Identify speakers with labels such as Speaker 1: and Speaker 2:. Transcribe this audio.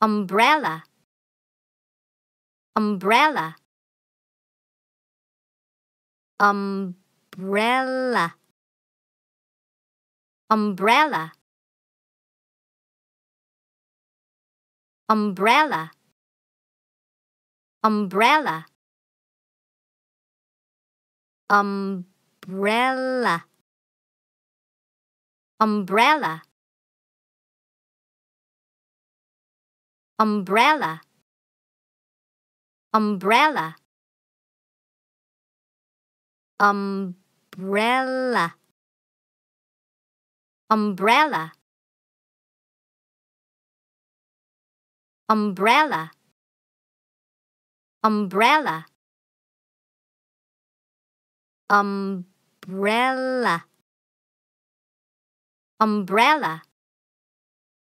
Speaker 1: umbrella umbrella umbrella umbrella umbrella umbrella umbrella umbrella umbrella umbrella umbrella umbrella umbrella umbrella umbrella umbrella